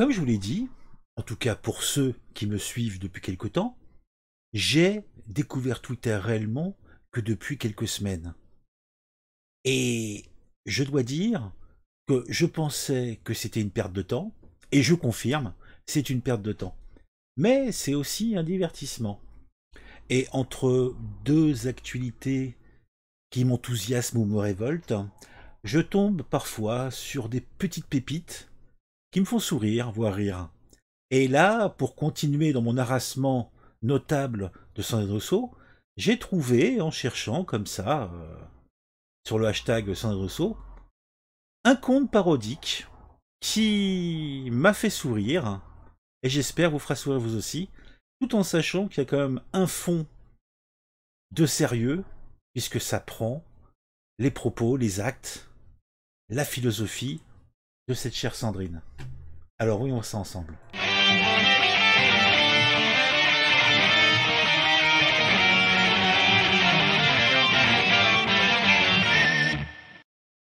Comme je vous l'ai dit, en tout cas pour ceux qui me suivent depuis quelque temps, j'ai découvert Twitter réellement que depuis quelques semaines. Et je dois dire que je pensais que c'était une perte de temps, et je confirme, c'est une perte de temps. Mais c'est aussi un divertissement. Et entre deux actualités qui m'enthousiasment ou me révoltent, je tombe parfois sur des petites pépites qui me font sourire, voire rire. Et là, pour continuer dans mon harassement notable de saint j'ai trouvé, en cherchant comme ça, euh, sur le hashtag saint un conte parodique qui m'a fait sourire, et j'espère vous fera sourire vous aussi, tout en sachant qu'il y a quand même un fond de sérieux, puisque ça prend les propos, les actes, la philosophie, de cette chère Sandrine. Alors oui, on ça ensemble.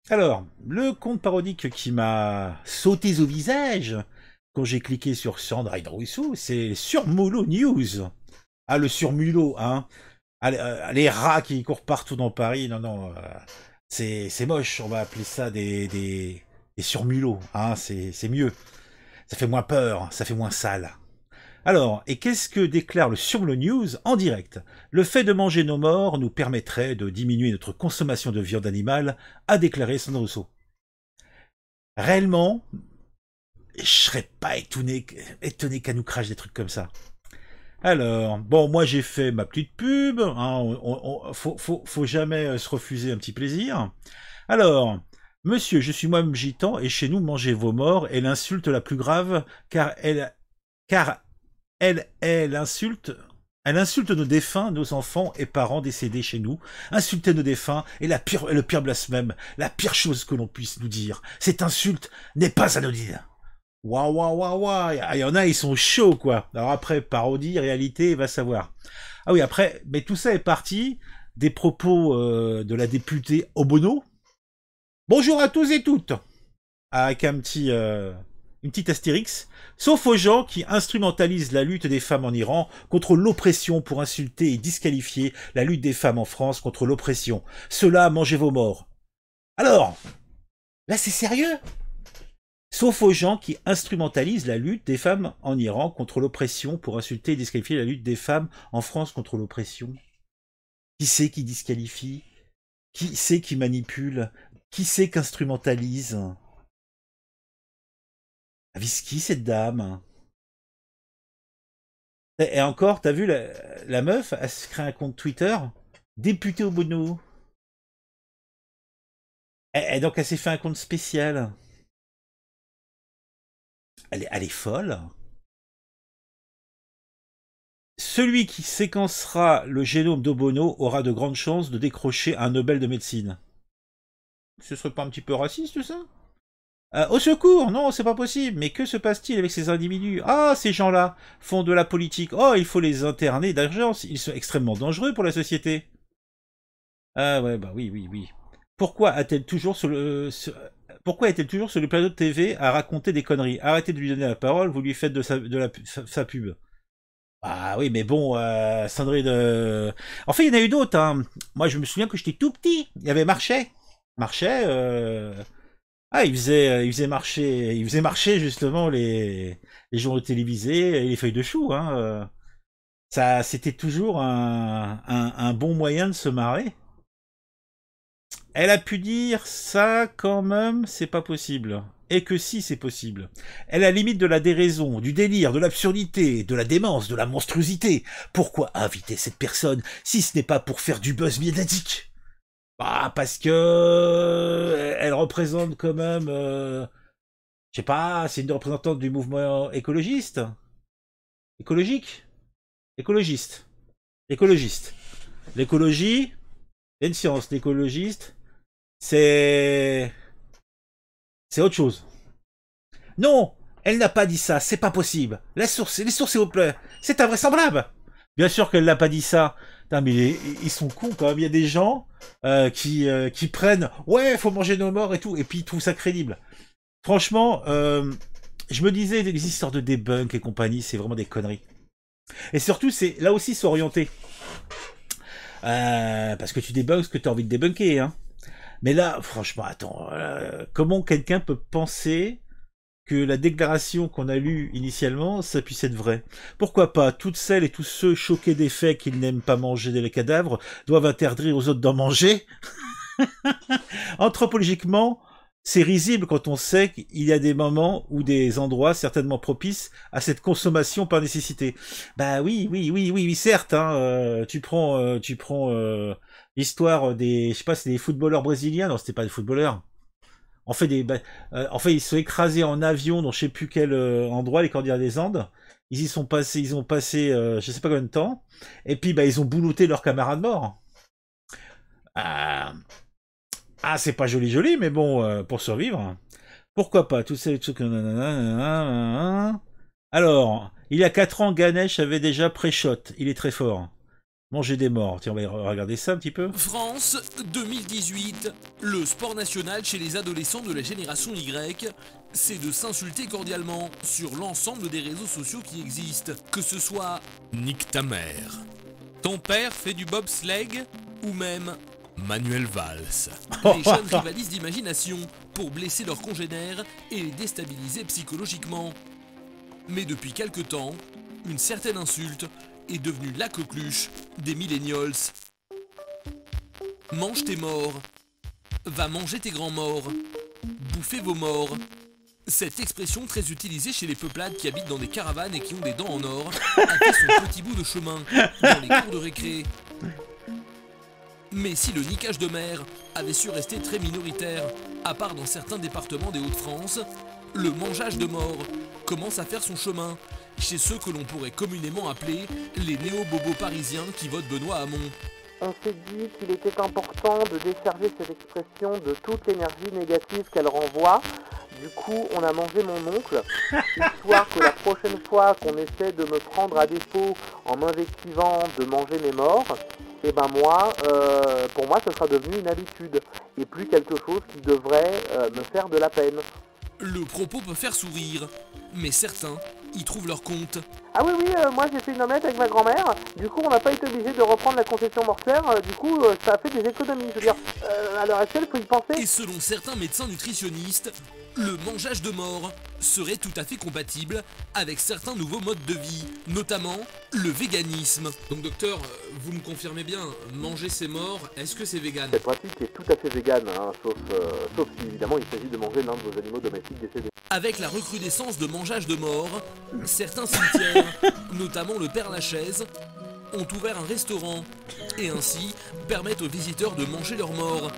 Alors, le conte parodique qui m'a sauté au visage quand j'ai cliqué sur Sandrine Rousseau, c'est Surmulo News. Ah, le surmulot, hein. Ah, euh, les rats qui courent partout dans Paris, non, non. Euh, c'est moche, on va appeler ça des, des et sur Mulot. Hein, ah, c'est mieux. Ça fait moins peur, ça fait moins sale. Alors, et qu'est-ce que déclare le Sur le News en direct Le fait de manger nos morts nous permettrait de diminuer notre consommation de viande animale, a déclaré Sandrosso. Réellement, je serais pas étonné, étonné qu'elle nous crache des trucs comme ça. Alors, bon, moi j'ai fait ma petite pub, hein, faut jamais euh, se refuser un petit plaisir. Alors, Monsieur, je suis moi-même gitan, et chez nous mangez vos morts est l'insulte la plus grave, car elle, car elle, elle insulte, elle insulte nos défunts, nos enfants et parents décédés chez nous. Insulter nos défunts est la pire, le pire blasphème, la pire chose que l'on puisse nous dire. Cette insulte n'est pas anodine. Waouh, waouh, waouh, waouh. Il y en a, ils sont chauds, quoi. Alors après, parodie, réalité, va savoir. Ah oui, après, mais tout ça est parti des propos euh, de la députée Obono, Bonjour à tous et toutes Avec un petit, euh, une petite astérix. Sauf aux gens qui instrumentalisent la lutte des femmes en Iran contre l'oppression pour insulter et disqualifier la lutte des femmes en France contre l'oppression. Cela, mangez vos morts. Alors, là c'est sérieux Sauf aux gens qui instrumentalisent la lutte des femmes en Iran contre l'oppression pour insulter et disqualifier la lutte des femmes en France contre l'oppression. Qui c'est qui disqualifie Qui c'est qui manipule qui c'est qu'instrumentalise ah, qui cette dame et encore, t'as vu, la, meuf, elle se crée un compte Twitter, députée Obono. Et, donc, elle s'est fait un compte spécial. Elle, elle est folle. Celui qui séquencera le génome d'Obono aura de grandes chances de décrocher un Nobel de médecine. Ce serait pas un petit peu raciste ça euh, Au secours Non, c'est pas possible Mais que se passe-t-il avec ces individus Ah, ces gens-là font de la politique Oh, il faut les interner d'urgence Ils sont extrêmement dangereux pour la société Ah ouais, bah oui, oui, oui. Pourquoi a-t-elle toujours sur le... Pourquoi est-elle toujours sur le plateau de TV à raconter des conneries Arrêtez de lui donner la parole, vous lui faites de sa, de la, sa, pub. Ah oui, mais bon, euh, Sandrine... Euh, en fait, il y en a eu d'autres. Hein. Moi, je me souviens que j'étais tout petit. Il y avait marché marchait. Euh... Ah, il faisait, euh, il faisait marcher, il faisait marcher justement les, les journaux télévisés et les feuilles de chou. Hein. Euh. Ça, c'était toujours un, un, un, bon moyen de se marrer. Elle a pu dire ça quand même, c'est pas possible. Et que si c'est possible. Elle a limite de la déraison, du délire, de l'absurdité, de la démence, de la monstruosité. Pourquoi inviter cette personne si ce n'est pas pour faire du buzz médiatique bah parce que euh, elle représente quand même, euh, je sais pas, c'est une représentante du mouvement écologiste, écologique, écologiste, écologiste. L'écologie, c'est une science. L'écologiste, c'est c'est autre chose. Non, elle n'a pas dit ça. C'est pas possible. La source, les sources, s'il vous plaît, c'est invraisemblable. Bien sûr qu'elle n'a pas dit ça mais ils sont cons quand même. Il y a des gens euh, qui, euh, qui prennent Ouais, faut manger nos morts et tout, et puis ils trouvent ça crédible. Franchement, euh, je me disais, les histoires de debunk et compagnie, c'est vraiment des conneries. Et surtout, c'est là aussi s'orienter. parce que tu débunkes ce que tu as envie de débunker. Hein. Mais là, franchement, attends, comment quelqu'un peut penser que la déclaration qu'on a lue initialement, ça puisse être vrai. Pourquoi pas Toutes celles et tous ceux choqués des faits qu'ils n'aiment pas manger des cadavres doivent interdire aux autres d'en manger Anthropologiquement, c'est risible quand on sait qu'il y a des moments ou des endroits certainement propices à cette consommation par nécessité. Bah oui, oui, oui, oui, oui certes. Hein, euh, tu prends, euh, tu prends euh, l'histoire des, je sais pas, c'est des footballeurs brésiliens. Non, c'était pas des footballeurs. Bah, euh, en fait, ils se sont écrasés en avion dans je sais plus quel euh, endroit, les Cordillères des Andes. Ils y sont passés, ils ont passé, je euh, je sais pas combien de temps. Et puis, bah, ils ont bouloté leurs camarades morts. Ah, ah c'est pas joli, joli, mais bon, pour survivre. Pourquoi pas Tous ces Alors, il y a 4 ans, Ganesh avait déjà pré-shot. Il est très fort. Manger des morts. Tiens, on va regarder ça un petit peu. France 2018. Le sport national chez les adolescents de la génération Y, c'est de s'insulter cordialement sur l'ensemble des réseaux sociaux qui existent. Que ce soit Nick ta mère, Ton père fait du bobsleigh ou même Manuel Valls. Les jeunes rivalisent d'imagination pour blesser leurs congénères et les déstabiliser psychologiquement. Mais depuis quelques temps, une certaine insulte est devenue la coqueluche des millennials. Mange tes morts. Va manger tes grands morts. Bouffez vos morts. Cette expression très utilisée chez les peuplades qui habitent dans des caravanes et qui ont des dents en or a fait son petit bout de chemin dans les cours de récré. Mais si le niquage de mer avait su rester très minoritaire, à part dans certains départements des Hauts-de-France, le mangeage de morts commence à faire son chemin chez ceux que l'on pourrait communément appeler les néo-bobos parisiens qui votent Benoît Hamon. On s'est dit qu'il était important de décharger cette expression de toute l'énergie négative qu'elle renvoie. Du coup, on a mangé mon oncle, histoire que la prochaine fois qu'on essaie de me prendre à défaut en m'invectivant de manger mes morts, eh ben moi, euh, pour moi, ce sera devenu une habitude et plus quelque chose qui devrait euh, me faire de la peine. Le propos peut faire sourire, mais certains ils trouvent leur compte. Ah oui, oui, euh, moi j'ai fait une omelette avec ma grand-mère. Du coup, on n'a pas été obligé de reprendre la concession mortaire, euh, du coup, euh, ça a fait des économies. Je veux dire, à l'heure actuelle, faut y penser. Et selon certains médecins nutritionnistes, le mangeage de mort serait tout à fait compatible avec certains nouveaux modes de vie, notamment le véganisme. Donc docteur, vous me confirmez bien, manger ses morts, est-ce que c'est vegan Cette pratique est tout à fait végane, hein, sauf, euh, sauf si évidemment il s'agit de manger l'un de vos animaux domestiques décédés. Avec la recrudescence de mangeage de morts, certains cimetières, notamment le Père Lachaise, ont ouvert un restaurant et ainsi permettent aux visiteurs de manger leurs morts.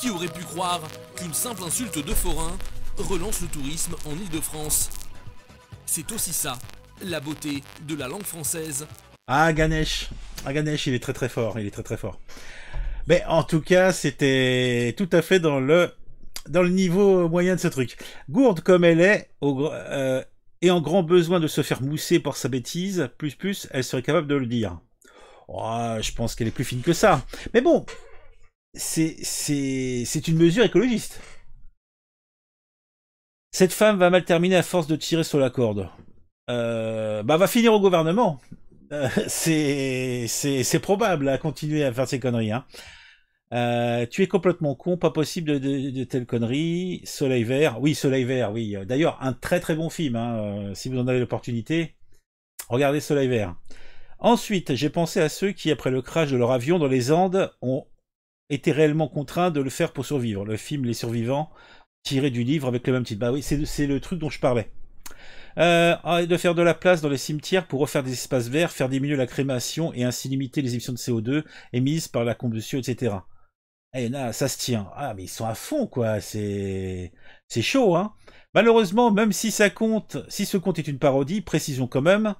Qui aurait pu croire qu'une simple insulte de forain relance le tourisme en Ile-de-France C'est aussi ça, la beauté de la langue française. Ah Ganesh, ah Ganesh, il est très très fort, il est très très fort. Mais en tout cas, c'était tout à fait dans le dans le niveau moyen de ce truc. Gourde comme elle est, euh, et en grand besoin de se faire mousser par sa bêtise, plus plus, elle serait capable de le dire. Oh, je pense qu'elle est plus fine que ça. Mais bon, c'est une mesure écologiste. Cette femme va mal terminer à force de tirer sur la corde. Euh, bah va finir au gouvernement. Euh, c'est probable à continuer à faire ces conneries. Hein. Euh, tu es complètement con, pas possible de, de, telles conneries. Soleil vert, oui, Soleil vert, oui. D'ailleurs, un très très bon film, hein, si vous en avez l'opportunité. Regardez Soleil vert. Ensuite, j'ai pensé à ceux qui, après le crash de leur avion dans les Andes, ont était réellement contraint de le faire pour survivre. Le film Les Survivants, tiré du livre avec le même titre. Bah oui, c'est le truc dont je parlais. Euh, de faire de la place dans les cimetières pour refaire des espaces verts, faire diminuer la crémation et ainsi limiter les émissions de CO2 émises par la combustion, etc. Et là, eh, ça se tient. Ah, mais ils sont à fond, quoi. C'est, chaud, hein. Malheureusement, même si ça compte, si ce compte est une parodie, précisons quand même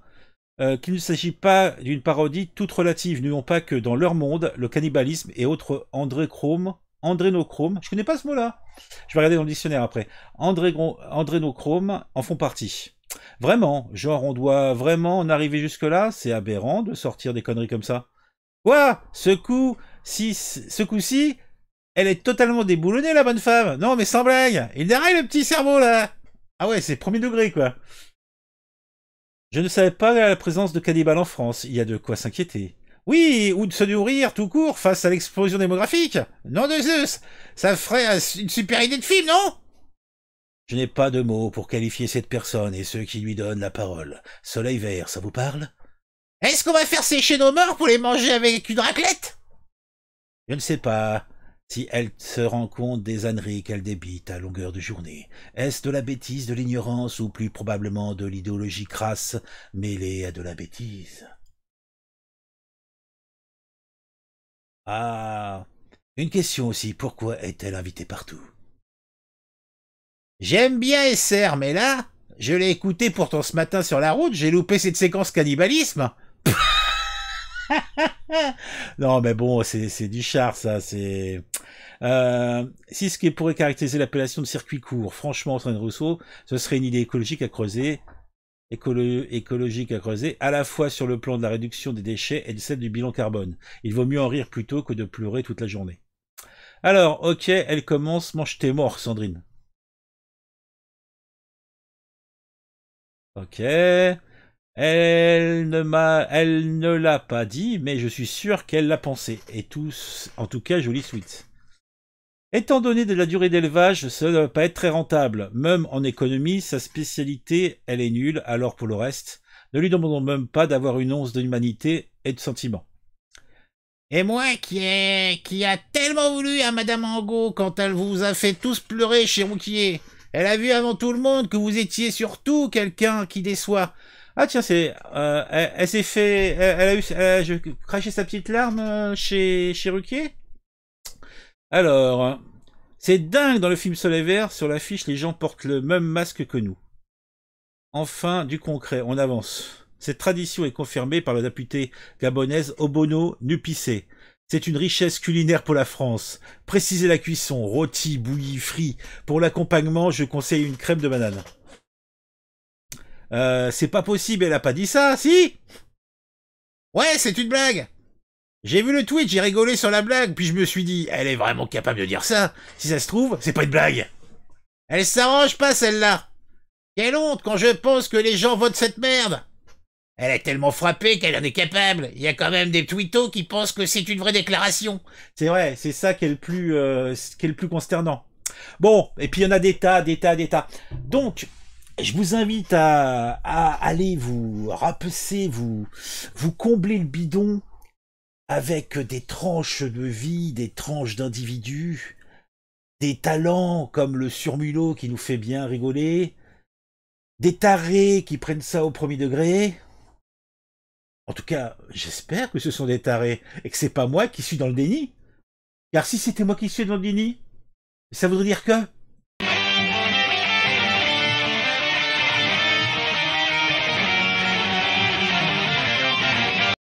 euh, qu'il ne s'agit pas d'une parodie toute relative, n'ayant pas que dans leur monde, le cannibalisme et autres andréchrome, andrénochrome, je connais pas ce mot-là, je vais regarder dans le dictionnaire après, André, andrénochrome en font partie. Vraiment, genre on doit vraiment en arriver jusque-là, c'est aberrant de sortir des conneries comme ça. Quoi Ce coup, si, ce coup-ci, elle est totalement déboulonnée la bonne femme. Non mais sans blague, il rien le petit cerveau là. Ah ouais, c'est premier degré quoi. Je ne savais pas la présence de cannibales en France, il y a de quoi s'inquiéter. Oui, ou de se nourrir tout court face à l'explosion démographique Non de Zeus Ça ferait une super idée de film, non Je n'ai pas de mots pour qualifier cette personne et ceux qui lui donnent la parole. Soleil vert, ça vous parle Est-ce qu'on va faire sécher nos morts pour les manger avec une raclette Je ne sais pas si elle se rend compte des âneries qu'elle débite à longueur de journée Est-ce de la bêtise, de l'ignorance ou plus probablement de l'idéologie crasse mêlée à de la bêtise Ah Une question aussi, pourquoi est-elle invitée partout J'aime bien Esser, mais là, je l'ai écouté pourtant ce matin sur la route, j'ai loupé cette séquence cannibalisme non, mais bon, c'est du char, ça. C'est euh, si ce qui pourrait caractériser l'appellation de circuit court, franchement, en Rousseau, ce serait une idée écologique à creuser, écologique à creuser, à la fois sur le plan de la réduction des déchets et de celle du bilan carbone. Il vaut mieux en rire plutôt que de pleurer toute la journée. Alors, ok, elle commence, mange tes morts, Sandrine. Ok. Elle ne m'a, elle ne l'a pas dit, mais je suis sûr qu'elle l'a pensé. Et tous, en tout cas, jolie suite. Étant donné de la durée d'élevage, cela ne va pas être très rentable. Même en économie, sa spécialité, elle est nulle, alors pour le reste, ne lui demandons même pas d'avoir une once d'humanité et de sentiment. Et moi qui ai, qui a tellement voulu à Madame Angot quand elle vous a fait tous pleurer chez Rouquier. Elle a vu avant tout le monde que vous étiez surtout quelqu'un qui déçoit. Ah tiens, c'est, euh, elle, s'est fait, elle, a eu, elle, je craché sa petite larme euh, chez chez Ruquier. Alors, c'est dingue dans le film Soleil Vert, sur l'affiche, les gens portent le même masque que nous. Enfin, du concret, on avance. Cette tradition est confirmée par la députée gabonaise Obono Nupissé. C'est une richesse culinaire pour la France. Précisez la cuisson, rôti, bouilli, frit. Pour l'accompagnement, je conseille une crème de banane. Euh, c'est pas possible, elle a pas dit ça, si Ouais, c'est une blague J'ai vu le tweet, j'ai rigolé sur la blague, puis je me suis dit, elle est vraiment capable de dire ça Si ça se trouve, c'est pas une blague Elle s'arrange pas, celle-là Quelle honte quand je pense que les gens votent cette merde Elle est tellement frappée qu'elle en est capable Il y a quand même des tweetos qui pensent que c'est une vraie déclaration C'est vrai, c'est ça qui est le plus, euh, qui est le plus consternant. Bon, et puis il y en a des tas, des tas, des tas. Donc, je vous invite à, à aller vous rapecer, vous, vous combler le bidon avec des tranches de vie, des tranches d'individus, des talents comme le surmulot qui nous fait bien rigoler, des tarés qui prennent ça au premier degré. En tout cas, j'espère que ce sont des tarés et que c'est pas moi qui suis dans le déni. Car si c'était moi qui suis dans le déni, ça voudrait dire que